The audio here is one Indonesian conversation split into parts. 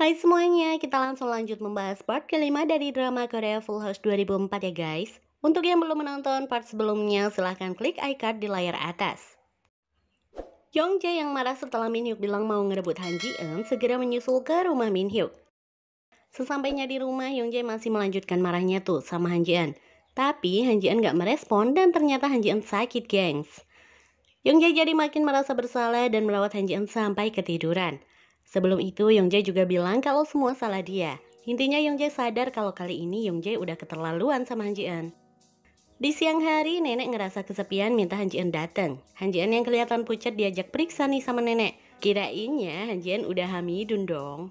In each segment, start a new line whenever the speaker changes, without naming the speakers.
Hai semuanya, kita langsung lanjut membahas part kelima dari drama Korea Full House 2004 ya guys. Untuk yang belum menonton part sebelumnya, silahkan klik iCard di layar atas. Yong Jae yang marah setelah Min Hyuk bilang mau ngerebut Han Ji Eun segera menyusul ke rumah Min Hyuk. Sesampainya di rumah, Yong Jae masih melanjutkan marahnya tuh sama Han Ji Eun. Tapi Han Ji Eun gak merespon dan ternyata Han Ji Eun sakit gengs. Yong Jae jadi makin merasa bersalah dan merawat Han Ji Eun sampai ketiduran. Sebelum itu, Jae juga bilang kalau semua salah dia. Intinya Jae sadar kalau kali ini Jae udah keterlaluan sama Han Ji Eun. Di siang hari, nenek ngerasa kesepian minta Han Ji Eun datang. Han Ji Eun yang kelihatan pucat diajak periksa nih sama nenek. Kirainnya Han Ji Eun udah hamidun dong.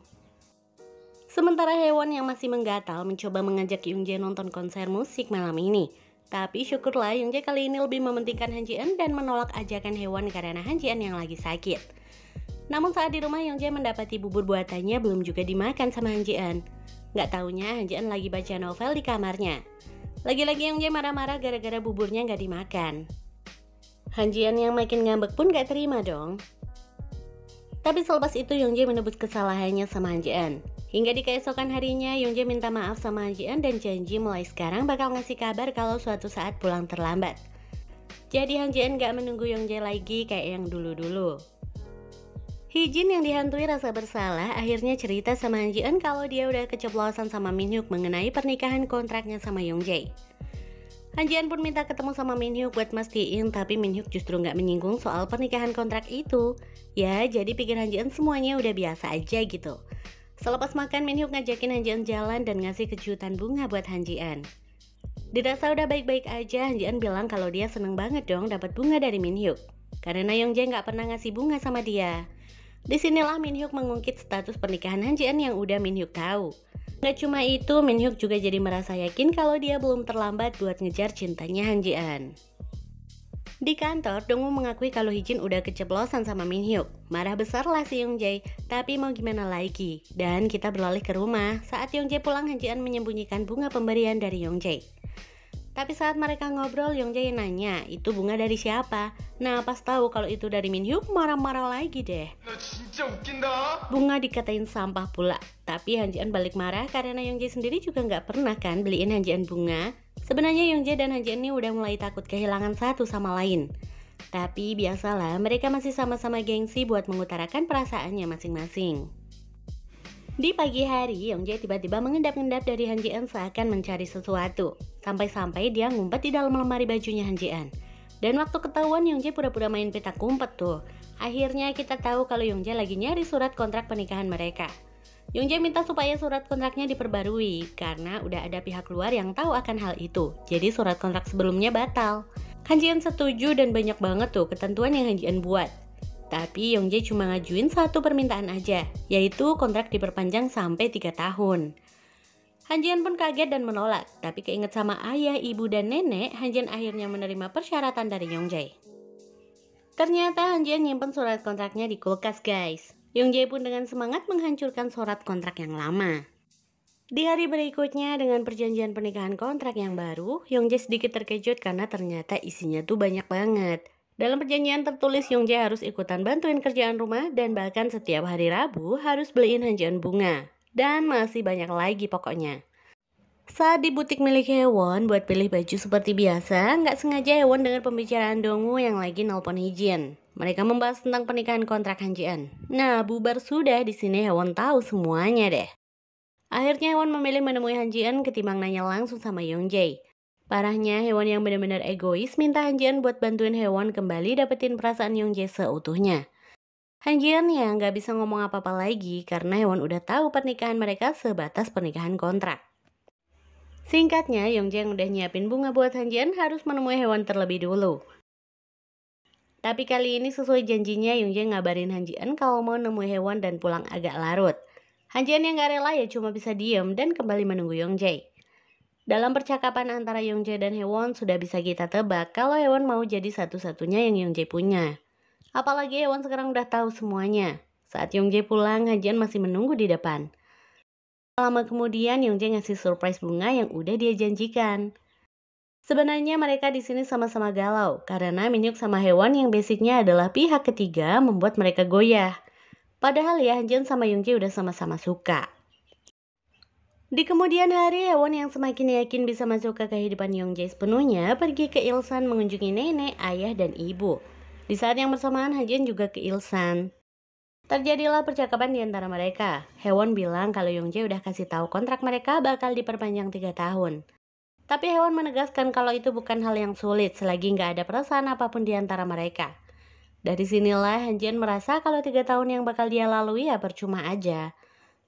Sementara hewan yang masih menggatal mencoba mengajak Jae nonton konser musik malam ini. Tapi syukurlah Jae kali ini lebih mementingkan Han Ji Eun dan menolak ajakan hewan karena Han Ji Eun yang lagi sakit. Namun saat di rumah Yongja mendapati bubur buatannya belum juga dimakan sama Han Gak taunya Han lagi baca novel di kamarnya. Lagi-lagi Yongje marah-marah gara-gara buburnya gak dimakan. Han yang makin ngambek pun gak terima dong. Tapi selepas itu Yongje menebus kesalahannya sama Han Hingga di keesokan harinya, Yongje minta maaf sama Han dan janji mulai sekarang bakal ngasih kabar kalau suatu saat pulang terlambat. Jadi Han gak menunggu Yongje lagi kayak yang dulu-dulu. Hijin yang dihantui rasa bersalah akhirnya cerita sama Han Ji Eun kalau dia udah keceplosan sama Min Hyuk mengenai pernikahan kontraknya sama Yong Jae. Han Ji Eun pun minta ketemu sama Min Hyuk buat mastiin tapi Min Hyuk justru nggak menyinggung soal pernikahan kontrak itu. Ya jadi pikir Han Ji Eun semuanya udah biasa aja gitu. Selepas makan Min Hyuk ngajakin Han Ji Eun jalan dan ngasih kejutan bunga buat Han Ji Eun. Dirasa udah baik-baik aja, Han Ji Eun bilang kalau dia seneng banget dong dapat bunga dari Min Hyuk. Karena Yong Jae nggak pernah ngasih bunga sama dia. Disinilah Min Hyuk mengungkit status pernikahan Han Ji yang udah Min Hyuk tahu. Gak cuma itu, Min Hyuk juga jadi merasa yakin kalau dia belum terlambat buat ngejar cintanya Han Ji Di kantor, Dongwoo mengakui kalau Hijin udah keceplosan sama Min Hyuk. Marah lah si Young Jae, tapi mau gimana lagi? Dan kita beralih ke rumah. Saat Young Jae pulang, Han Ji menyembunyikan bunga pemberian dari Young Jae. Tapi saat mereka ngobrol, Yongjae nanya, itu bunga dari siapa? Nah, pas tahu kalau itu dari Min Hyuk, marah-marah lagi deh. Nah, bunga dikatain sampah pula. Tapi Han Hanjian balik marah karena Yongjae sendiri juga nggak pernah kan beliin Han Hanjian bunga. Sebenarnya Yongjae dan Han Hanjian ini udah mulai takut kehilangan satu sama lain. Tapi biasalah, mereka masih sama-sama gengsi buat mengutarakan perasaannya masing-masing. Di pagi hari, Yongjae tiba-tiba mengendap-endap dari Han ji seakan mencari sesuatu. Sampai-sampai dia ngumpet di dalam lemari bajunya Han ji Dan waktu ketahuan Yongjae pura-pura main petak kumpet tuh. Akhirnya kita tahu kalau Yongjae lagi nyari surat kontrak pernikahan mereka. Yongjae minta supaya surat kontraknya diperbarui karena udah ada pihak luar yang tahu akan hal itu. Jadi surat kontrak sebelumnya batal. Han ji setuju dan banyak banget tuh ketentuan yang Han ji buat. Tapi Yongje cuma ngajuin satu permintaan aja, yaitu kontrak diperpanjang sampai 3 tahun. Hanjian pun kaget dan menolak, tapi keinget sama ayah, ibu, dan nenek, Hanjian akhirnya menerima persyaratan dari Yongjae. Ternyata Hanjian nyimpen surat kontraknya di kulkas guys. Yongjae pun dengan semangat menghancurkan surat kontrak yang lama. Di hari berikutnya dengan perjanjian pernikahan kontrak yang baru, Yongjae sedikit terkejut karena ternyata isinya tuh banyak banget. Dalam perjanjian tertulis, Yong Jae harus ikutan bantuin kerjaan rumah dan bahkan setiap hari Rabu harus beliin hanjian bunga. Dan masih banyak lagi pokoknya. Saat di butik milik Hewon buat pilih baju seperti biasa, nggak sengaja Hewon dengar pembicaraan Dongwoo yang lagi nelpon Hijian. Mereka membahas tentang pernikahan kontrak Hanjian. Nah, bubar sudah di sini Hewon tahu semuanya deh. Akhirnya Hewon memilih menemui Hanjian ketimbang nanya langsung sama Yong Jae. Parahnya, hewan yang benar-benar egois minta Hanjian buat bantuin hewan kembali dapetin perasaan Yong Jae seutuhnya. Hanjian yang nggak bisa ngomong apa-apa lagi karena hewan udah tahu pernikahan mereka sebatas pernikahan kontrak. Singkatnya, Yong yang udah nyiapin bunga buat Hanjian harus menemui hewan terlebih dulu. Tapi kali ini sesuai janjinya Yong Jae ngabarin Hanjian kalau mau nemui hewan dan pulang agak larut. Hanjian yang nggak rela ya cuma bisa diem dan kembali menunggu Yong Jae. Dalam percakapan antara Yongjae dan Hewon sudah bisa kita tebak kalau Hewon mau jadi satu-satunya yang Yongjae punya. Apalagi Hewon sekarang udah tahu semuanya. Saat Yongjae pulang, Hajian masih menunggu di depan. Lama kemudian Yongjae ngasih surprise bunga yang udah dia janjikan. Sebenarnya mereka di sini sama-sama galau karena Minyuk sama Hewan yang basicnya adalah pihak ketiga membuat mereka goyah. Padahal ya Hanjin sama Yongjae udah sama-sama suka. Di kemudian hari, Hewan yang semakin yakin bisa masuk ke kehidupan Yongjae sepenuhnya pergi ke Ilsan mengunjungi nenek, ayah, dan ibu. Di saat yang bersamaan, Hajin juga ke Ilsan. Terjadilah percakapan di antara mereka. Hewan bilang kalau Yongjae udah kasih tahu kontrak mereka bakal diperpanjang tiga tahun. Tapi Hewan menegaskan kalau itu bukan hal yang sulit selagi nggak ada perasaan apapun di antara mereka. Dari sinilah Hanjian merasa kalau tiga tahun yang bakal dia lalui ya percuma aja.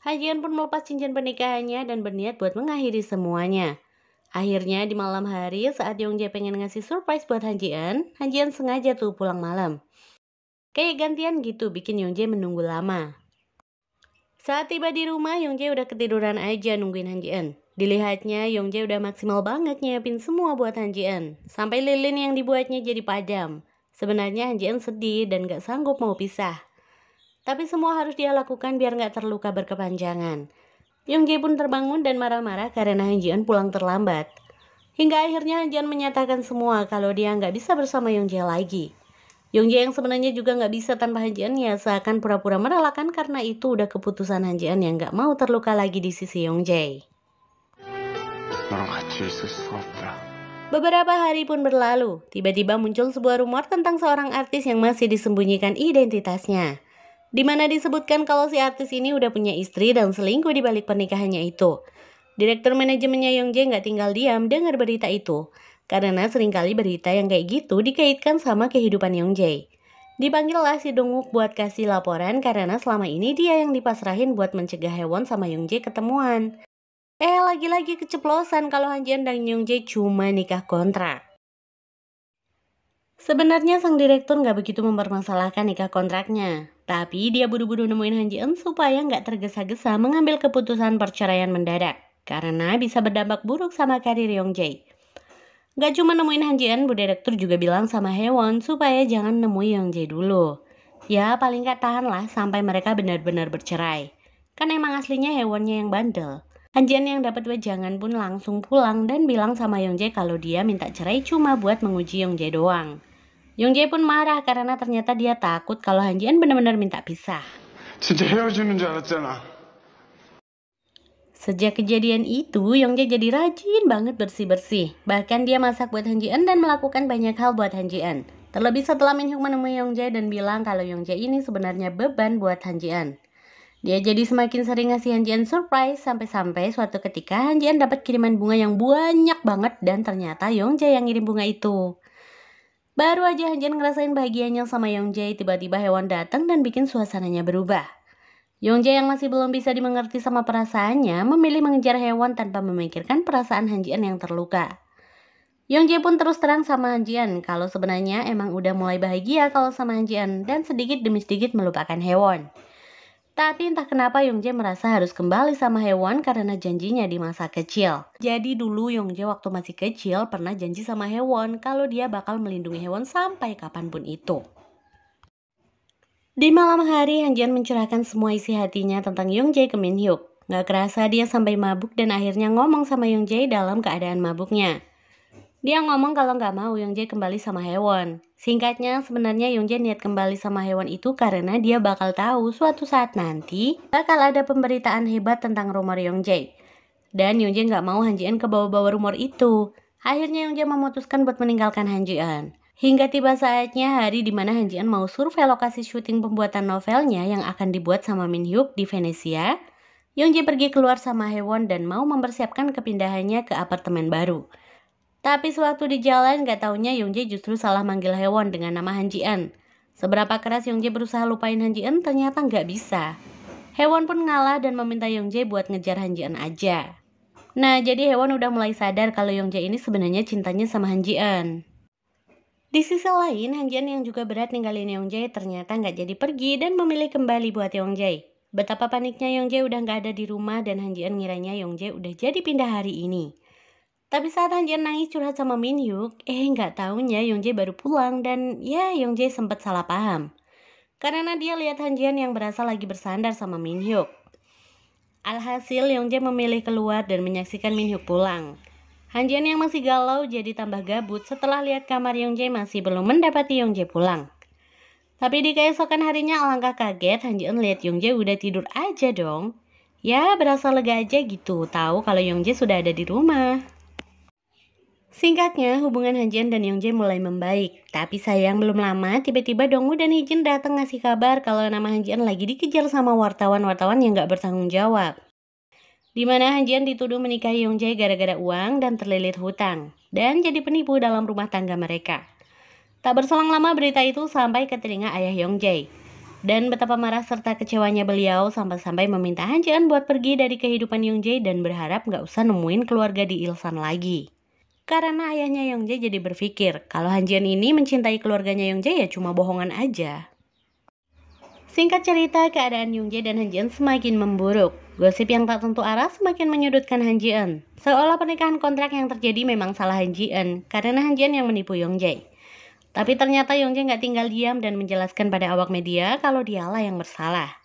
Hajian pun melepas cincin pernikahannya dan berniat buat mengakhiri semuanya. Akhirnya di malam hari saat Yongjae pengen ngasih surprise buat Hajian, Hajian sengaja tuh pulang malam. Kayak gantian gitu bikin Yongjae menunggu lama. Saat tiba di rumah, Yongjae udah ketiduran aja nungguin Hanjian. Dilihatnya Yongjae udah maksimal banget nyiapin semua buat Hanjian, sampai lilin yang dibuatnya jadi padam. Sebenarnya Hanjian sedih dan gak sanggup mau pisah. Tapi semua harus dia lakukan biar nggak terluka berkepanjangan. Yong Jae pun terbangun dan marah-marah karena Han pulang terlambat. Hingga akhirnya Han menyatakan semua kalau dia nggak bisa bersama Yong Jae lagi. Yong Jae yang sebenarnya juga nggak bisa tanpa Han ya seakan pura-pura merelakan karena itu udah keputusan Han yang nggak mau terluka lagi di sisi Yong Jae. Beberapa hari pun berlalu, tiba-tiba muncul sebuah rumor tentang seorang artis yang masih disembunyikan identitasnya. Di mana disebutkan kalau si artis ini udah punya istri dan selingkuh di balik pernikahannya itu. Direktur manajemennya Jae nggak tinggal diam dengar berita itu, karena seringkali berita yang kayak gitu dikaitkan sama kehidupan Jae. Dipanggillah si Donguk buat kasih laporan karena selama ini dia yang dipasrahin buat mencegah hewan sama Jae ketemuan. Eh lagi-lagi keceplosan kalau Han Hanjian dan Jae cuma nikah kontrak. Sebenarnya sang direktur nggak begitu mempermasalahkan nikah kontraknya. Tapi dia buru-buru nemuin Han Ji Eun supaya nggak tergesa-gesa mengambil keputusan perceraian mendadak. Karena bisa berdampak buruk sama karir Yong Jae. Gak cuma nemuin Han Ji Eun, Bu Direktur juga bilang sama Won supaya jangan nemui Yong Jae dulu. Ya paling gak tahan lah sampai mereka benar-benar bercerai. Kan emang aslinya hewannya yang bandel. Han Jian yang dapat wejangan pun langsung pulang dan bilang sama Yong Jae kalau dia minta cerai cuma buat menguji Yong Jae doang. Yong Jae pun marah karena ternyata dia takut kalau Han Jian benar-benar minta pisah. Sejak kejadian itu, Yong Jae jadi rajin banget bersih-bersih. Bahkan dia masak buat Han Jian dan melakukan banyak hal buat Han Jian. Terlebih setelah Min Hyuk menemui Yong Jae dan bilang kalau Yong Jae ini sebenarnya beban buat Han Jian. Dia jadi semakin sering ngasih Han Jian surprise sampai-sampai suatu ketika Han Jian dapat kiriman bunga yang banyak banget dan ternyata Yong Jae yang ngirim bunga itu. Baru aja Hanjin ngerasain bahagianya sama Yongjae, tiba-tiba hewan datang dan bikin suasananya berubah. Yongjae yang masih belum bisa dimengerti sama perasaannya, memilih mengejar hewan tanpa memikirkan perasaan Hanjian yang terluka. Yongjae pun terus terang sama Hanjian kalau sebenarnya emang udah mulai bahagia kalau sama Hanjian dan sedikit demi sedikit melupakan hewan. Tapi entah kenapa Yongje merasa harus kembali sama Hewan karena janjinya di masa kecil. Jadi dulu Yongje waktu masih kecil pernah janji sama Hewan kalau dia bakal melindungi Hewan sampai kapanpun itu. Di malam hari, Hangjian mencurahkan semua isi hatinya tentang Yongje ke Min Hyuk. Gak kerasa dia sampai mabuk dan akhirnya ngomong sama Yongje dalam keadaan mabuknya. Dia ngomong kalau nggak mau Yongjae kembali sama hewan. Singkatnya, sebenarnya Yongjae niat kembali sama hewan itu karena dia bakal tahu suatu saat nanti bakal ada pemberitaan hebat tentang rumor Yongjae. Dan Yongjae nggak mau Hanjian ke bawah bawa rumor itu. Akhirnya Yongjae memutuskan buat meninggalkan Hanjian. Hingga tiba saatnya hari di mana Hanjian mau survei lokasi syuting pembuatan novelnya yang akan dibuat sama Min Hyuk di Venesia, Yongjae pergi keluar sama hewan dan mau mempersiapkan kepindahannya ke apartemen baru. Tapi sewaktu di jalan gak taunya Yongje justru salah manggil hewan dengan nama Han An. Seberapa keras Yongje berusaha lupain Han An, ternyata gak bisa. Hewan pun ngalah dan meminta Yongje buat ngejar Han An aja. Nah, jadi hewan udah mulai sadar kalau Yongje ini sebenarnya cintanya sama Han An. Di sisi lain, Han An yang juga berat ninggalin Yongje ternyata gak jadi pergi dan memilih kembali buat Yongje. Betapa paniknya Yongje udah gak ada di rumah dan Han An ngiranya Yongje udah jadi pindah hari ini. Tapi saat Anjir nangis curhat sama Min Hyuk, eh nggak taunya Yongjae baru pulang dan ya Yongjae sempat salah paham. Karena dia lihat Hanjian yang berasa lagi bersandar sama Min Hyuk. Alhasil Yongjae memilih keluar dan menyaksikan Min Hyuk pulang. Hanjian yang masih galau jadi tambah gabut setelah lihat kamar Yongjae masih belum mendapati Yongjae pulang. Tapi di keesokan harinya alangkah kaget Hanjian lihat Yongjae udah tidur aja dong. Ya berasa lega aja gitu tahu kalau Yongjae sudah ada di rumah. Singkatnya, hubungan Han Hanjian dan Yong Yongjae mulai membaik. Tapi sayang belum lama, tiba-tiba Dong Dongwoo dan Hijin datang ngasih kabar kalau nama Han Hanjian lagi dikejar sama wartawan-wartawan yang gak bertanggung jawab. Di mana Hanjian dituduh menikahi Yong Jae gara-gara uang dan terlilit hutang. Dan jadi penipu dalam rumah tangga mereka. Tak berselang lama berita itu sampai ke telinga ayah Jae Dan betapa marah serta kecewanya beliau sampai-sampai meminta Han Hanjian buat pergi dari kehidupan Jae dan berharap gak usah nemuin keluarga di Ilsan lagi. Karena ayahnya Yongjae jadi berpikir kalau Hanjian ini mencintai keluarganya Yongjae ya cuma bohongan aja. Singkat cerita, keadaan Yongjae dan Hanjian semakin memburuk. Gosip yang tak tentu arah semakin menyudutkan Hanjian. Seolah pernikahan kontrak yang terjadi memang salah Hanjian, karena Hanjian yang menipu Yongjae. Tapi ternyata Yongjae nggak tinggal diam dan menjelaskan pada awak media kalau dialah yang bersalah.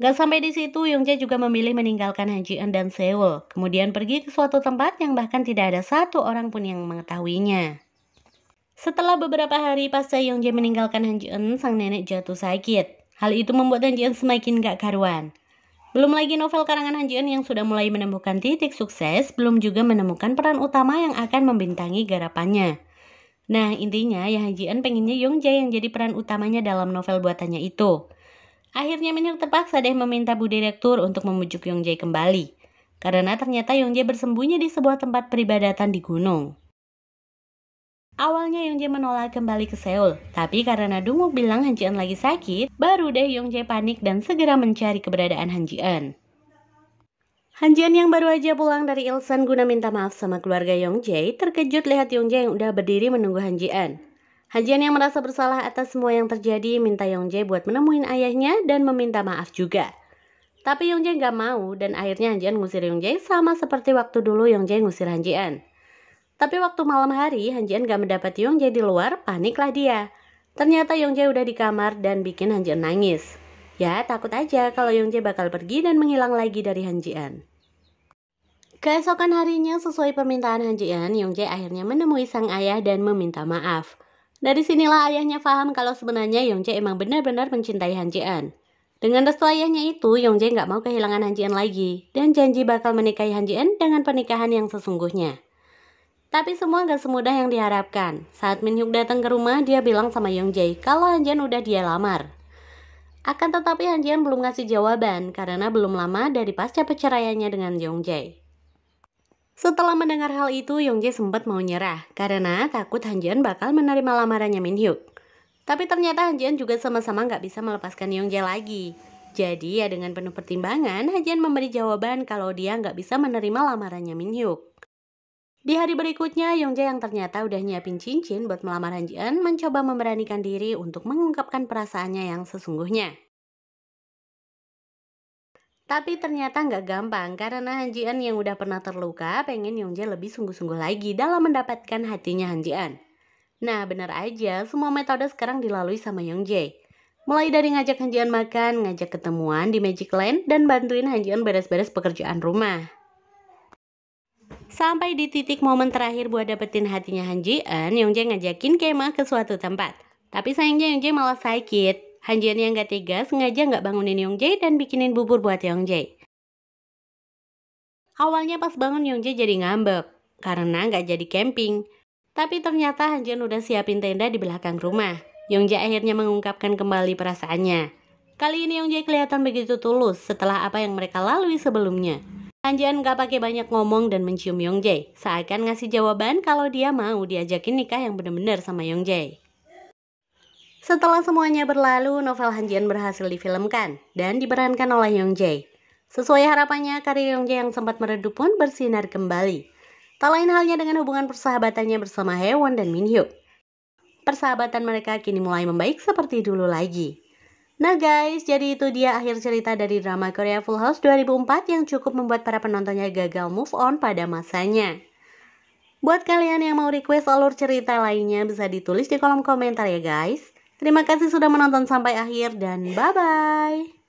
Gak sampai di situ, Yongjae juga memilih meninggalkan Hajian dan Seoul, kemudian pergi ke suatu tempat yang bahkan tidak ada satu orang pun yang mengetahuinya. Setelah beberapa hari pasca Yongjae meninggalkan Hanjeon, sang nenek jatuh sakit. Hal itu membuat Hanjeon semakin gak karuan. Belum lagi novel karangan Hanjeon yang sudah mulai menemukan titik sukses, belum juga menemukan peran utama yang akan membintangi garapannya. Nah, intinya ya Hanjeon pengennya Yongjae yang jadi peran utamanya dalam novel buatannya itu. Akhirnya Minhyuk terpaksa deh meminta Bu Direktur untuk membujuk Yongjae kembali. Karena ternyata Yongjae bersembunyi di sebuah tempat peribadatan di gunung. Awalnya Yongjae menolak kembali ke Seoul, tapi karena Dungu bilang Han ji lagi sakit, baru deh Yongjae panik dan segera mencari keberadaan Han ji Han Jian yang baru aja pulang dari Ilsan guna minta maaf sama keluarga Yong Jae, terkejut lihat Yong Jae yang udah berdiri menunggu Han Jian. Hajian yang merasa bersalah atas semua yang terjadi minta Yongje buat menemuin ayahnya dan meminta maaf juga. Tapi Yongje nggak mau dan akhirnya Hanjian ngusir Yongje sama seperti waktu dulu Yongje ngusir Hanjian. Tapi waktu malam hari Hanjian gak mendapat Yongje di luar, paniklah dia. Ternyata Yongje udah di kamar dan bikin Hanjian nangis. Ya takut aja kalau Yongje bakal pergi dan menghilang lagi dari Hanjian. Keesokan harinya sesuai permintaan Hanjian, Yongje akhirnya menemui sang ayah dan meminta maaf. Dari sinilah ayahnya paham kalau sebenarnya Yong Jae emang benar-benar mencintai Han An. Dengan restu ayahnya itu, Yong Jae nggak mau kehilangan Han An lagi dan janji bakal menikahi Han An dengan pernikahan yang sesungguhnya. Tapi semua gak semudah yang diharapkan. Saat Min Hyuk datang ke rumah, dia bilang sama Yong Jae kalau Han An udah dia lamar. Akan tetapi Han An belum ngasih jawaban karena belum lama dari pasca perceraiannya dengan Yong Jae. Setelah mendengar hal itu, Yongje sempat mau nyerah karena takut Han Jian bakal menerima lamarannya Min Hyuk. Tapi ternyata Han Jian juga sama-sama nggak bisa melepaskan Yongje lagi. Jadi ya dengan penuh pertimbangan, Han Jian memberi jawaban kalau dia nggak bisa menerima lamarannya Min Hyuk. Di hari berikutnya, Yongja yang ternyata udah nyiapin cincin buat melamar Han Jian mencoba memberanikan diri untuk mengungkapkan perasaannya yang sesungguhnya. Tapi ternyata nggak gampang karena Hanjian yang udah pernah terluka pengen Yong lebih sungguh-sungguh lagi dalam mendapatkan hatinya Hanjian. Nah benar aja semua metode sekarang dilalui sama Yong Jae. Mulai dari ngajak Hanjian makan, ngajak ketemuan di Magic Land, dan bantuin Hanjian beres-beres pekerjaan rumah. Sampai di titik momen terakhir buat dapetin hatinya Hanjian, Ji Jae ngajakin Kema ke suatu tempat. Tapi sayangnya Yong Jae malah sakit Hanjian yang gak tega sengaja gak bangunin Yong Yongjae dan bikinin bubur buat Yong Yongjae. Awalnya pas bangun Yong Yongjae jadi ngambek karena gak jadi camping. Tapi ternyata Hanjian udah siapin tenda di belakang rumah. Yong Yongjae akhirnya mengungkapkan kembali perasaannya. Kali ini Yong Yongjae kelihatan begitu tulus setelah apa yang mereka lalui sebelumnya. Hanjian gak pakai banyak ngomong dan mencium Yong Yongjae, seakan ngasih jawaban kalau dia mau diajakin nikah yang bener-bener sama Yong Yongjae. Setelah semuanya berlalu, novel Jian berhasil difilmkan dan diperankan oleh Yong Jae. Sesuai harapannya, karir Yong Jae yang sempat meredup pun bersinar kembali. Tak lain halnya dengan hubungan persahabatannya bersama Won dan Min Hyuk. Persahabatan mereka kini mulai membaik seperti dulu lagi. Nah guys, jadi itu dia akhir cerita dari drama Korea Full House 2004 yang cukup membuat para penontonnya gagal move on pada masanya. Buat kalian yang mau request alur cerita lainnya bisa ditulis di kolom komentar ya guys. Terima kasih sudah menonton sampai akhir dan bye-bye.